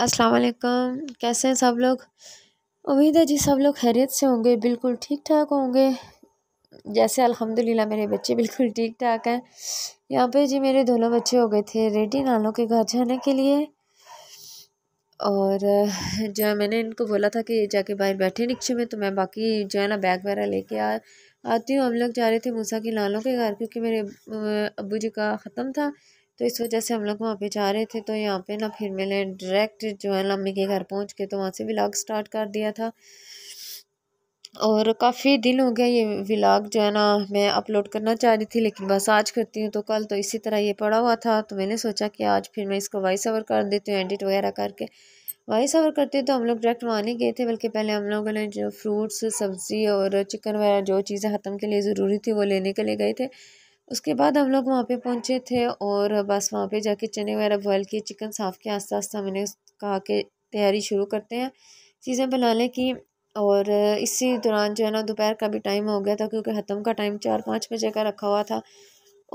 अस्सलाम वालेकुम कैसे हैं सब लोग उम्मीद है जी सब लोग खैरियत से होंगे बिल्कुल ठीक ठाक होंगे जैसे अल्हम्दुलिल्लाह मेरे बच्चे बिल्कुल ठीक ठाक हैं यहाँ पे जी मेरे दोनों बच्चे हो गए थे रेडी नालों के घर जाने के लिए और जो है मैंने इनको बोला था कि जाके बाहर बैठे रिक्शे में तो मैं बाकी जो है ना बैग वगैरह लेके आ आती हूँ हम लोग जा रहे थे मूसा की नालों के घर क्योंकि मेरे अबू जी का ख़त्म था तो इस वजह से हम लोग वहाँ पे जा रहे थे तो यहाँ पे ना फिर मैंने डायरेक्ट जो है मम्मी के घर पहुँच के तो वहाँ से ब्लाग स्टार्ट कर दिया था और काफ़ी दिन हो गया ये व्लाग जो है ना मैं अपलोड करना चाह रही थी लेकिन बस आज करती हूँ तो कल तो इसी तरह ये पड़ा हुआ था तो मैंने सोचा कि आज फिर मैं इसको वॉइस ओवर कर देती हूँ एडिट वगैरह करके वॉइस ओवर करते हैं तो हम लोग डायरेक्ट वहाँ नहीं गए थे बल्कि पहले हम लोगों ने जो फ्रूट्स सब्ज़ी और चिकन वगैरह जो चीज़ें ख़त्म के लिए ज़रूरी थी वो लेने के लिए गए थे उसके बाद हम लोग वहाँ पे पहुँचे थे और बस वहाँ पे जाके चने वगैरह बॉयल किए चिकन साफ के आस्ता आस्ता मैंने कहा कि तैयारी शुरू करते हैं चीज़ें बनाने की और इसी दौरान जो है ना दोपहर का भी टाइम हो गया था क्योंकि हतम का टाइम चार पाँच बजे का रखा हुआ था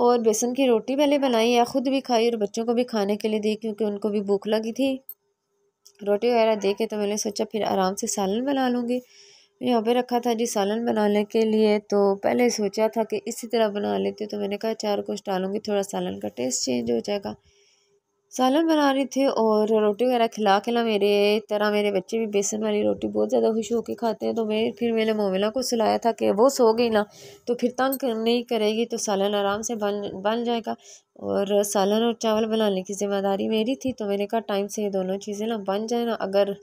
और बेसन की रोटी पहले बनाई है ख़ुद भी खाई और बच्चों को भी खाने के लिए दी क्योंकि उनको भी भूख लगी थी रोटी वगैरह दे के तो मैंने सोचा फिर आराम से सालन बना लूँगी यहाँ पे रखा था जी सालन बनाने के लिए तो पहले सोचा था कि इसी तरह बना लेती तो मैंने कहा चार कुछ डालूँगी थोड़ा सालन का टेस्ट चेंज हो जाएगा सालन बना रही थी और रोटी वगैरह खिला खिला मेरे तरह मेरे बच्चे भी बेसन वाली रोटी बहुत ज़्यादा खुश होकर खाते हैं तो मैं फिर मैंने मोमिला को सिलाया था कि वो सो गई ना तो फिर तंग नहीं करेगी तो सालन आराम से बन बन जाएगा और सालन और चावल बनाने की जिम्मेदारी मेरी थी तो मैंने कहा टाइम से ये दोनों चीज़ें ना बन जाए ना अगर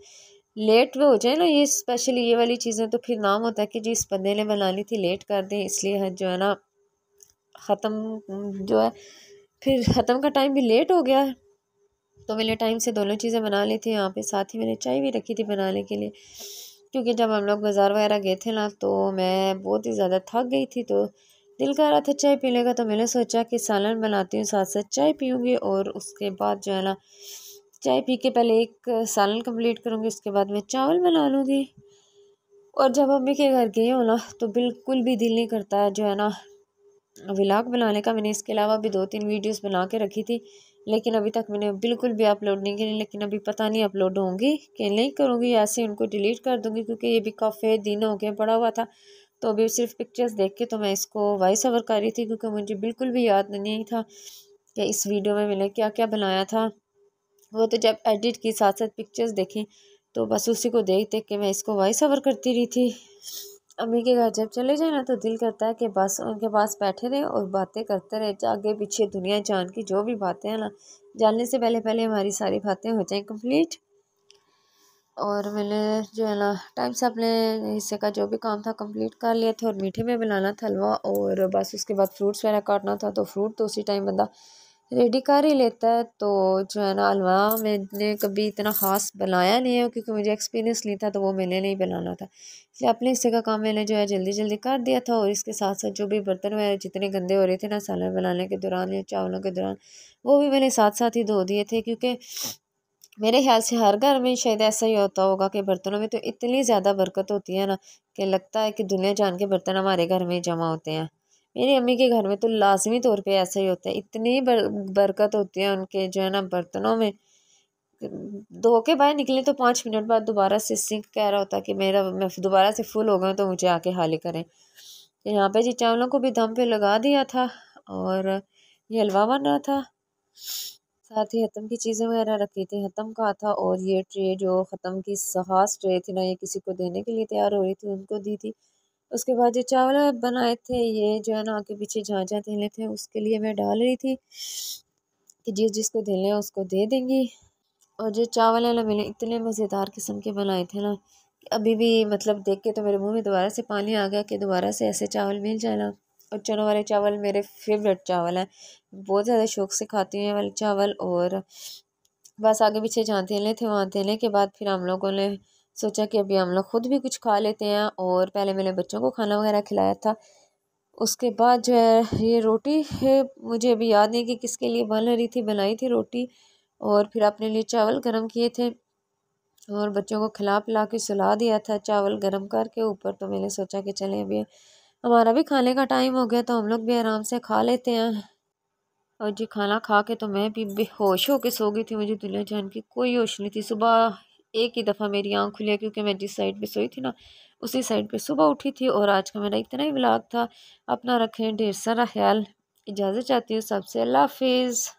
लेट में हो जाए ना ये स्पेशली ये वाली चीज़ें तो फिर नाम होता है कि जी इस बंदे ने बनानी थी लेट कर दें इसलिए जो है ना ख़त्म जो है फिर ख़त्म का टाइम भी लेट हो गया है तो मैंने टाइम से दोनों चीज़ें बना ली थी यहाँ पे साथ ही मैंने चाय भी रखी थी बनाने के लिए क्योंकि जब हम लोग बाज़ार वगैरह गए थे ना तो मैं बहुत ही ज़्यादा थक गई थी तो दिल कर रहा था चाय पीने का तो मैंने सोचा कि सालन बनाती हूँ साथ साथ चाय पीऊँगी और उसके बाद जो है ना चाय पी के पहले एक सालन कंप्लीट करूँगी उसके बाद मैं चावल बना लूँगी और जब अम्मी के घर गई हूँ ना तो बिल्कुल भी दिल नहीं करता जो है ना व्लाग बनाने का मैंने इसके अलावा भी दो तीन वीडियोस बना के रखी थी लेकिन अभी तक मैंने बिल्कुल भी अपलोड नहीं की लेकिन अभी पता नहीं अपलोड होंगी कि नहीं करूँगी ऐसे उनको डिलीट कर दूँगी क्योंकि ये भी काफ़ी दिन हो गया पड़ा हुआ था तो अभी सिर्फ पिक्चर्स देख के तो मैं इसको वॉइस ओवर कर रही थी क्योंकि मुझे बिल्कुल भी याद नहीं था कि इस वीडियो में मैंने क्या क्या बनाया था वो तो जब एडिट की साथ साथ पिक्चर्स देखी तो बस उसी को देख देख के मैं इसको वॉइस ओवर करती रही थी अम्मी के घर जब चले जाए ना तो दिल करता है कि बस उनके पास बैठे रहे और बातें करते रहे आगे पीछे दुनिया जान की जो भी बातें हैं ना जानने से पहले पहले हमारी सारी बातें हो जाएँ कंप्लीट और मैंने जो है ना टाइम से अपने हिस्से का जो भी काम था कंप्लीट कर लिया था और मीठे में बनाना था हलवा और बस उसके बाद फ्रूट्स वगैरह काटना था तो फ्रूट तो उसी टाइम बंदा रेडी कर ही लेता है तो जो है ना हलवा मैंने कभी इतना ख़ास बनाया नहीं है क्योंकि मुझे एक्सपीरियंस नहीं था तो वो मैंने नहीं बनाना था इसलिए अपने हिस्से का काम मैंने जो है जल्दी जल्दी कर दिया था और इसके साथ साथ जो भी बर्तन वगैरह जितने गंदे हो रहे थे ना सालन बनाने के दौरान या चावलों के दौरान वो भी मैंने साथ साथ ही धो दिए थे क्योंकि मेरे ख्याल से हर घर में शायद ऐसा ही होता होगा कि बर्तनों में तो इतनी ज़्यादा बरकत होती है ना कि लगता है कि दुनिया जान के बर्तन हमारे घर में जमा होते हैं मेरी अम्मी के घर में तो लाजमी तौर पे ऐसा ही होता है इतनी बर, बरकत होती है उनके जो है ना बर्तनों में धो के बाहर निकले तो पाँच मिनट बाद दोबारा से सिंक कह रहा होता कि मेरा मैं दोबारा से फुल हो गया तो मुझे आके हाली करें तो यहाँ पे जी चावलों को भी दम पे लगा दिया था और ये हलवा बन रहा था साथ ही हतम की चीज़ें वगैरह रखी थी हतम का था और ये ट्रे जो ख़त्म की सहास ट्रे थी ना ये किसी को देने के लिए तैयार हो रही थी उनको दी थी उसके बाद जो चावल बनाए थे ये जो है ना आगे पीछे जहाँ जहाँ धेले थे उसके लिए मैं डाल रही थी कि जिस जिसको धीले उसको दे देंगी और जो चावल है ना मैंने इतने मज़ेदार किस्म के बनाए थे ना अभी भी मतलब देख के तो मेरे मुँह में दोबारा से पानी आ गया कि दोबारा से ऐसे चावल मिल जाए ना और चनों वाले चावल मेरे फेवरेट चावल हैं बहुत ज़्यादा शौक से खाती हूँ वाले चावल और बस आगे पीछे जहाँ धेले थे वहाँ थेले के बाद फिर हम लोगों ने सोचा कि अभी हम लोग ख़ुद भी कुछ खा लेते हैं और पहले मैंने बच्चों को खाना वगैरह खिलाया था उसके बाद जो है ये रोटी है मुझे अभी याद नहीं कि किसके लिए बन रही थी बनाई थी रोटी और फिर अपने लिए चावल गर्म किए थे और बच्चों को खिला पिला के सुला दिया था चावल गर्म करके ऊपर तो मैंने सोचा कि चले अभी हमारा भी खाने का टाइम हो गया तो हम लोग भी आराम से खा लेते हैं और जी खाना खा के तो मैं भी बेहोश होके सो गई थी मुझे दुनिया जान की कोई होश नहीं थी सुबह एक ही दफ़ा मेरी आँख खुली है क्योंकि मैं जिस साइड पे सोई थी ना उसी साइड पे सुबह उठी थी और आज का मेरा इतना ही ब्लाग था अपना रखें ढेर सारा ख्याल इजाज़त चाहती हूँ सबसे अल्लाह हाफिज़